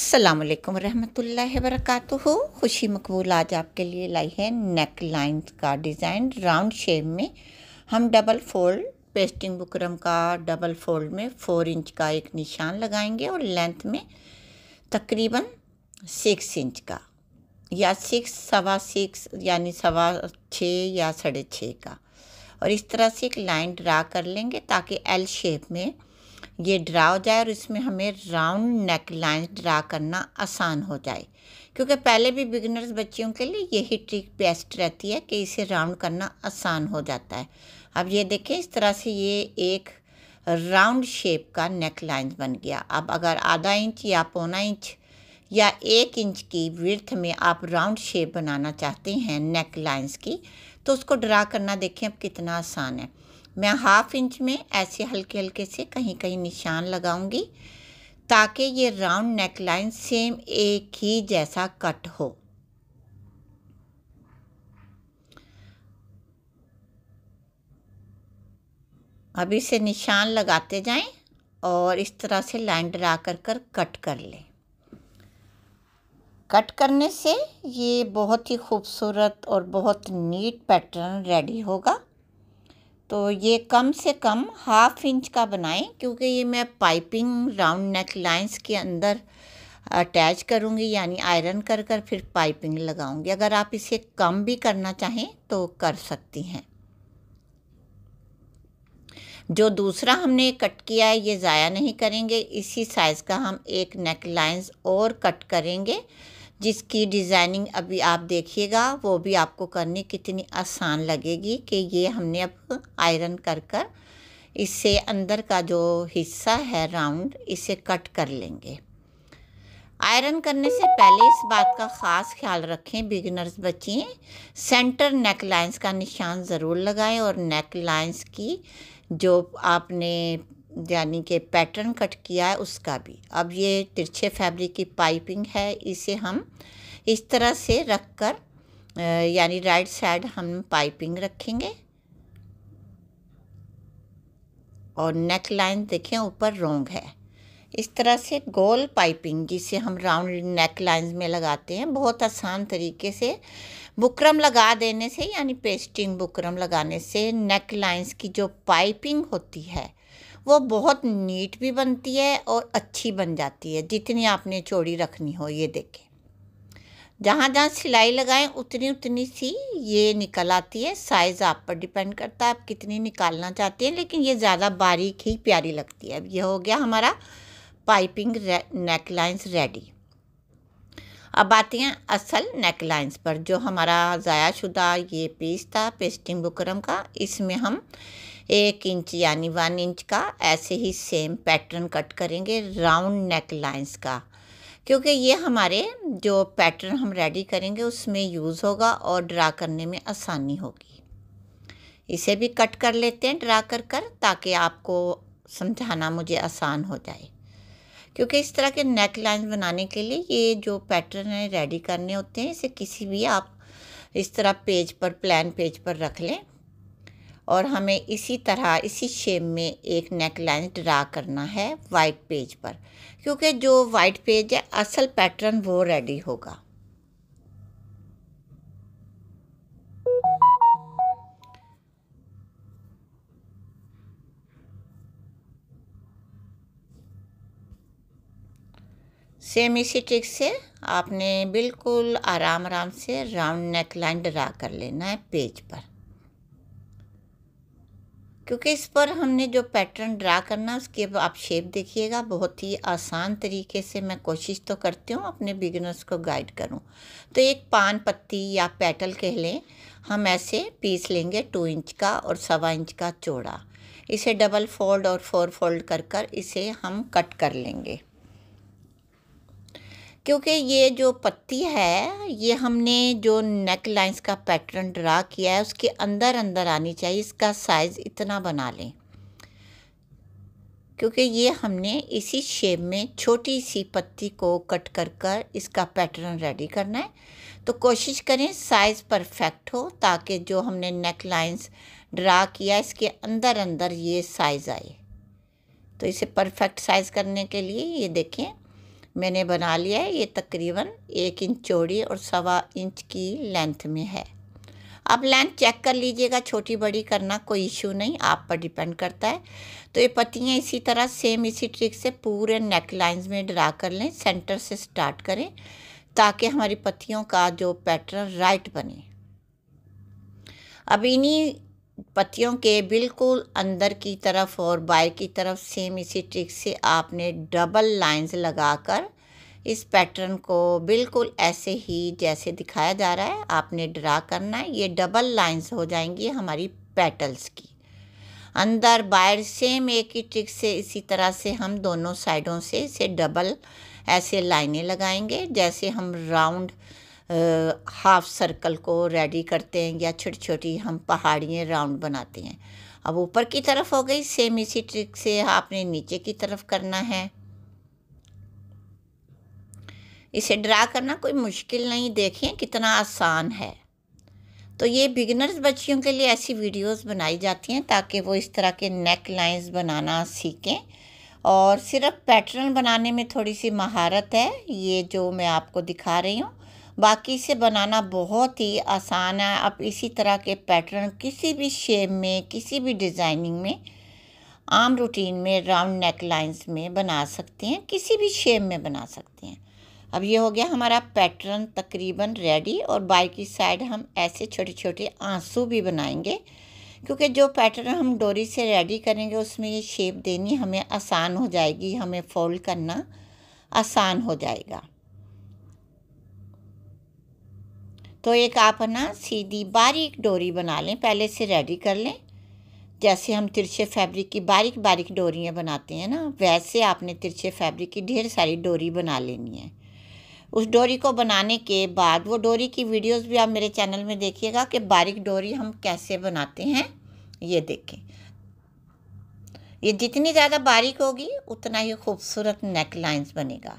असलकम वरहमतुल्ला वरक खुशी मकबूल आज आपके लिए लाई है नेक लाइन का डिज़ाइन राउंड शेप में हम डबल फोल्ड पेस्टिंग बुकरम का डबल फोल्ड में फ़ोर इंच का एक निशान लगाएंगे और लेंथ में तकरीबन सिक्स इंच का या सिक्स सवा सिक्स यानी सवा छः या साढ़े छः का और इस तरह से एक लाइन ड्रा कर लेंगे ताकि एल शेप में ये ड्रा हो जाए और इसमें हमें राउंड नेक लाइन्स ड्रा करना आसान हो जाए क्योंकि पहले भी बिगिनर्स बच्चियों के लिए यही ट्रिक बेस्ट रहती है कि इसे राउंड करना आसान हो जाता है अब ये देखें इस तरह से ये एक राउंड शेप का नेक लाइन्स बन गया अब अगर आधा इंच या पौना इंच या एक इंच की विर्थ में आप राउंड शेप बनाना चाहते हैं नेक लाइन्स की तो उसको ड्रा करना देखें अब कितना आसान है मैं हाफ इंच में ऐसे हल्के हल्के से कहीं कहीं निशान लगाऊंगी ताकि ये राउंड नेक लाइन सेम एक ही जैसा कट हो अभी इसे निशान लगाते जाएं और इस तरह से लाइन डरा कर कर कट कर लें कट करने से ये बहुत ही खूबसूरत और बहुत नीट पैटर्न रेडी होगा तो ये कम से कम हाफ इंच का बनाएं क्योंकि ये मैं पाइपिंग राउंड नेक लाइंस के अंदर अटैच करूँगी यानी आयरन कर कर फिर पाइपिंग लगाऊंगी अगर आप इसे कम भी करना चाहें तो कर सकती हैं जो दूसरा हमने कट किया है ये ज़ाया नहीं करेंगे इसी साइज़ का हम एक नेक लाइंस और कट करेंगे जिसकी डिज़ाइनिंग अभी आप देखिएगा वो भी आपको करनी कितनी आसान लगेगी कि ये हमने अब आयरन कर कर इससे अंदर का जो हिस्सा है राउंड इसे कट कर लेंगे आयरन करने से पहले इस बात का ख़ास ख्याल रखें बिगनर्स बच्चे सेंटर नेक लाइंस का निशान ज़रूर लगाएं और नेक लाइंस की जो आपने यानी कि पैटर्न कट किया है उसका भी अब ये तिरछे फैब्रिक की पाइपिंग है इसे हम इस तरह से रख कर यानी राइट साइड हम पाइपिंग रखेंगे और नेक लाइन देखें ऊपर रोंग है इस तरह से गोल पाइपिंग जिसे हम राउंड नेक लाइंस में लगाते हैं बहुत आसान तरीके से बुकरम लगा देने से यानी पेस्टिंग बुकरम लगाने से नेक लाइंस की जो पाइपिंग होती है वो बहुत नीट भी बनती है और अच्छी बन जाती है जितनी आपने चौड़ी रखनी हो ये देखें जहाँ जहाँ सिलाई लगाएं उतनी उतनी सी ये निकल आती है साइज़ आप पर डिपेंड करता है आप कितनी निकालना चाहते हैं लेकिन ये ज़्यादा बारीक ही प्यारी लगती है अब ये हो गया हमारा पाइपिंग रे, नेक लाइन्स रेडी अब आती हैं असल नेक लाइन्स पर जो हमारा ज़ायाशुदा ये पीस था पेस्टिंग बुकरम का इसमें हम एक इंच यानी वन इंच का ऐसे ही सेम पैटर्न कट करेंगे राउंड नेक लाइंस का क्योंकि ये हमारे जो पैटर्न हम रेडी करेंगे उसमें यूज़ होगा और ड्रा करने में आसानी होगी इसे भी कट कर लेते हैं ड्रा कर कर ताकि आपको समझाना मुझे आसान हो जाए क्योंकि इस तरह के नेक लाइन बनाने के लिए ये जो पैटर्न है रेडी करने होते हैं इसे किसी भी आप इस तरह पेज पर प्लान पेज पर रख लें और हमें इसी तरह इसी शेप में एक नेक लाइन ड्रा करना है वाइट पेज पर क्योंकि जो वाइट पेज है असल पैटर्न वो रेडी होगा सेम इसी ट्रिक से आपने बिल्कुल आराम आराम से राउंड नेक लाइन ड्रा कर लेना है पेज पर क्योंकि इस पर हमने जो पैटर्न ड्रा करना उसकी अब आप शेप देखिएगा बहुत ही आसान तरीके से मैं कोशिश तो करती हूँ अपने बिगनर्स को गाइड करूँ तो एक पान पत्ती या पेटल कह लें हम ऐसे पीस लेंगे टू इंच का और सवा इंच का चौड़ा इसे डबल फोल्ड और फोर फोल्ड कर कर इसे हम कट कर लेंगे क्योंकि ये जो पत्ती है ये हमने जो नेक लाइंस का पैटर्न ड्रा किया है उसके अंदर अंदर आनी चाहिए इसका साइज़ इतना बना लें क्योंकि ये हमने इसी शेप में छोटी सी पत्ती को कट कर कर इसका पैटर्न रेडी करना है तो कोशिश करें साइज़ परफेक्ट हो ताकि जो हमने नेक लाइंस ड्रा किया इसके अंदर अंदर ये साइज़ आए तो इसे परफेक्ट साइज़ करने के लिए ये देखें मैंने बना लिया है ये तकरीबन एक इंच चौड़ी और सवा इंच की लेंथ में है आप लेंथ चेक कर लीजिएगा छोटी बड़ी करना कोई इशू नहीं आप पर डिपेंड करता है तो ये पत्तियाँ इसी तरह सेम इसी ट्रिक से पूरे नेक लाइन्स में ड्रा कर लें सेंटर से स्टार्ट करें ताकि हमारी पत्तियों का जो पैटर्न राइट बने अब इन्हीं पत्तियों के बिल्कुल अंदर की तरफ और बाहर की तरफ सेम इसी ट्रिक से आपने डबल लाइंस लगाकर इस पैटर्न को बिल्कुल ऐसे ही जैसे दिखाया जा रहा है आपने ड्रा करना है ये डबल लाइंस हो जाएंगी हमारी पेटल्स की अंदर बाहर सेम एक ही ट्रिक से इसी तरह से हम दोनों साइडों से इसे डबल ऐसे लाइनें लगाएंगे जैसे हम राउंड हाफ सर्कल को रेडी करते हैं या छोटी छोटी हम पहाड़ियाँ राउंड बनाते हैं अब ऊपर की तरफ हो गई सेम इसी ट्रिक से आपने नीचे की तरफ करना है इसे ड्रा करना कोई मुश्किल नहीं देखें कितना आसान है तो ये बिगिनर्स बच्चियों के लिए ऐसी वीडियोस बनाई जाती हैं ताकि वो इस तरह के नेक लाइंस बनाना सीखें और सिर्फ पैटर्न बनाने में थोड़ी सी महारत है ये जो मैं आपको दिखा रही हूँ बाकी से बनाना बहुत ही आसान है आप इसी तरह के पैटर्न किसी भी शेप में किसी भी डिज़ाइनिंग में आम रूटीन में राउंड नेक लाइंस में बना सकते हैं किसी भी शेप में बना सकते हैं अब ये हो गया हमारा पैटर्न तकरीबन रेडी और बाई की साइड हम ऐसे छोटे छोटे आंसू भी बनाएंगे क्योंकि जो पैटर्न हम डोरी से रेडी करेंगे उसमें ये शेप देनी हमें आसान हो जाएगी हमें फोल्ड करना आसान हो जाएगा तो एक आप ना सीधी बारीक डोरी बना लें पहले से रेडी कर लें जैसे हम तिरछे फैब्रिक की बारीक बारीक डोरियाँ बनाते हैं ना वैसे आपने तिरछे फैब्रिक की ढेर सारी डोरी बना लेनी है उस डोरी को बनाने के बाद वो डोरी की वीडियोस भी आप मेरे चैनल में देखिएगा कि बारीक डोरी हम कैसे बनाते हैं ये देखें ये जितनी ज़्यादा बारीक होगी उतना ही खूबसूरत नेक लाइन्स बनेगा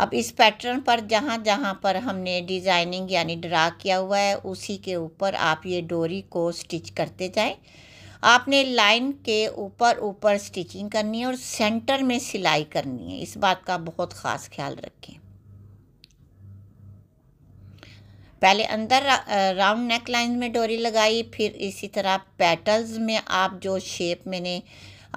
अब इस पैटर्न पर जहाँ जहाँ पर हमने डिज़ाइनिंग यानी ड्रा किया हुआ है उसी के ऊपर आप ये डोरी को स्टिच करते जाएं आपने लाइन के ऊपर ऊपर स्टिचिंग करनी है और सेंटर में सिलाई करनी है इस बात का बहुत ख़ास ख्याल रखें पहले अंदर राउंड नेक लाइन में डोरी लगाई फिर इसी तरह पैटल्स में आप जो शेप मैंने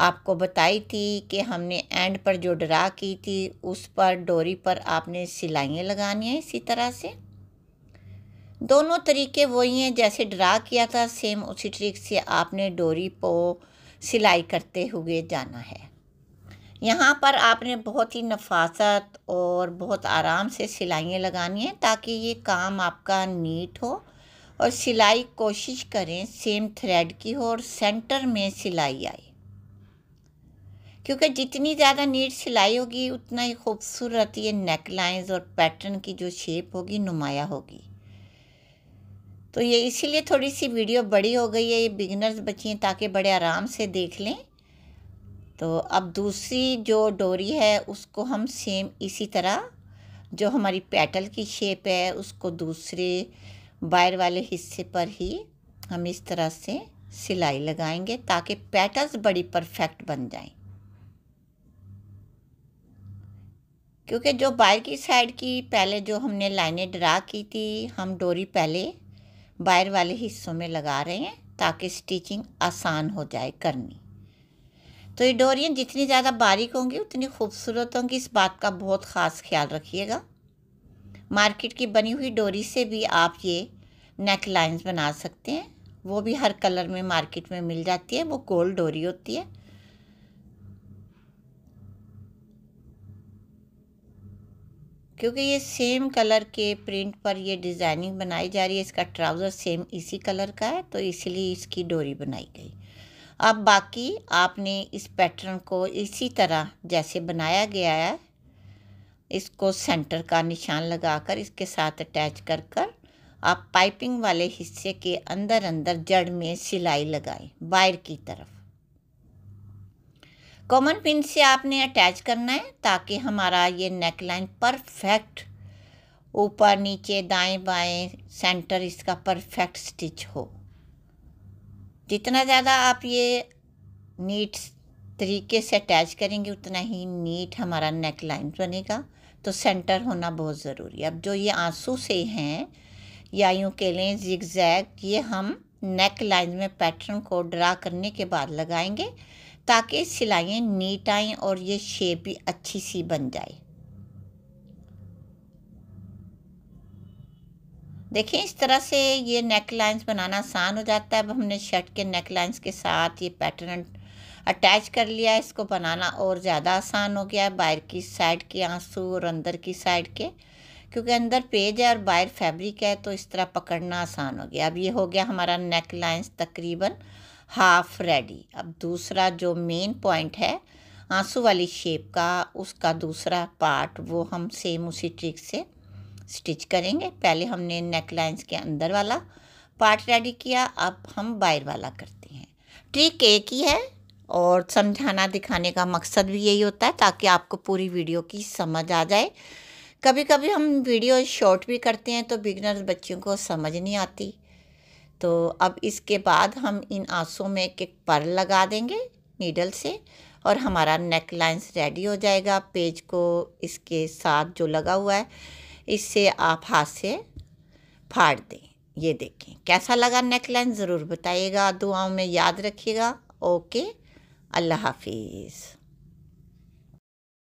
आपको बताई थी कि हमने एंड पर जो ड्रा की थी उस पर डोरी पर आपने सिलाइयाँ लगानी है इसी तरह से दोनों तरीके वही हैं जैसे ड्रा किया था सेम उसी ट्रिक से आपने डोरी को सिलाई करते हुए जाना है यहाँ पर आपने बहुत ही नफासत और बहुत आराम से सिलाइयाँ लगानी हैं ताकि ये काम आपका नीट हो और सिलाई कोशिश करें सेम थ्रेड की हो और सेंटर में सिलाई आए क्योंकि जितनी ज़्यादा नीट सिलाई होगी उतना ही खूबसूरत ये नेक लाइन्स और पैटर्न की जो शेप होगी नुमाया होगी तो ये इसीलिए थोड़ी सी वीडियो बड़ी हो गई है ये बिगनर्स बची हैं ताकि बड़े आराम से देख लें तो अब दूसरी जो डोरी है उसको हम सेम इसी तरह जो हमारी पैटल की शेप है उसको दूसरे बायर वाले हिस्से पर ही हम इस तरह से सिलाई लगाएंगे ताकि पैटल्स बड़ी परफेक्ट बन जाएं क्योंकि जो बाहर की साइड की पहले जो हमने लाइनें ड्रा की थी हम डोरी पहले बाहर वाले हिस्सों में लगा रहे हैं ताकि स्टिचिंग आसान हो जाए करनी तो ये डोरियाँ जितनी ज़्यादा बारीक होंगी उतनी खूबसूरत होंगी इस बात का बहुत ख़ास ख्याल रखिएगा मार्केट की बनी हुई डोरी से भी आप ये नेक लाइन्स बना सकते हैं वो भी हर कलर में मार्केट में मिल जाती है वो गोल्ड डोरी होती है क्योंकि ये सेम कलर के प्रिंट पर ये डिज़ाइनिंग बनाई जा रही है इसका ट्राउज़र सेम इसी कलर का है तो इसलिए इसकी डोरी बनाई गई अब बाकी आपने इस पैटर्न को इसी तरह जैसे बनाया गया है इसको सेंटर का निशान लगाकर इसके साथ अटैच कर कर आप पाइपिंग वाले हिस्से के अंदर अंदर जड़ में सिलाई लगाएं बाहर की तरफ कॉमन पिन से आपने अटैच करना है ताकि हमारा ये नेक लाइन परफेक्ट ऊपर नीचे दाएं बाएं सेंटर इसका परफेक्ट स्टिच हो जितना ज़्यादा आप ये नीट तरीके से अटैच करेंगे उतना ही नीट हमारा नेक लाइन बनेगा तो सेंटर होना बहुत ज़रूरी है अब जो ये आंसू से हैं या यूँ के लें जिग जैग ये हम नेक लाइन में पैटर्न को ड्रा करने के बाद लगाएंगे ताकि सिलाइयाँ नीट आएँ और ये शेप भी अच्छी सी बन जाए देखिए इस तरह से ये नेक लाइन्स बनाना आसान हो जाता है अब हमने शर्ट के नेक लाइन्स के साथ ये पैटर्न अटैच कर लिया है इसको बनाना और ज़्यादा आसान हो गया है बाहर की साइड के आंसू और अंदर की साइड के क्योंकि अंदर पेज है और बाहर फैब्रिक है तो इस तरह पकड़ना आसान हो गया अब ये हो गया हमारा नेक लाइन्स तकरीबन हाफ रेडी अब दूसरा जो मेन पॉइंट है आंसू वाली शेप का उसका दूसरा पार्ट वो हम सेम उसी ट्रिक से स्टिच करेंगे पहले हमने नेक लाइन्स के अंदर वाला पार्ट रेडी किया अब हम बाहर वाला करते हैं ट्रिक एक ही है और समझाना दिखाने का मकसद भी यही होता है ताकि आपको पूरी वीडियो की समझ आ जाए कभी कभी हम वीडियो शॉर्ट भी करते हैं तो बिगनर्स बच्चों को समझ नहीं आती तो अब इसके बाद हम इन आँसू में एक पर लगा देंगे नीडल से और हमारा नेक लाइन्स रेडी हो जाएगा पेज को इसके साथ जो लगा हुआ है इससे आप हाथ से फाड़ दें ये देखें कैसा लगा नेक लाइन ज़रूर बताइएगा दुआओं में याद रखिएगा ओके अल्लाह हाफिज़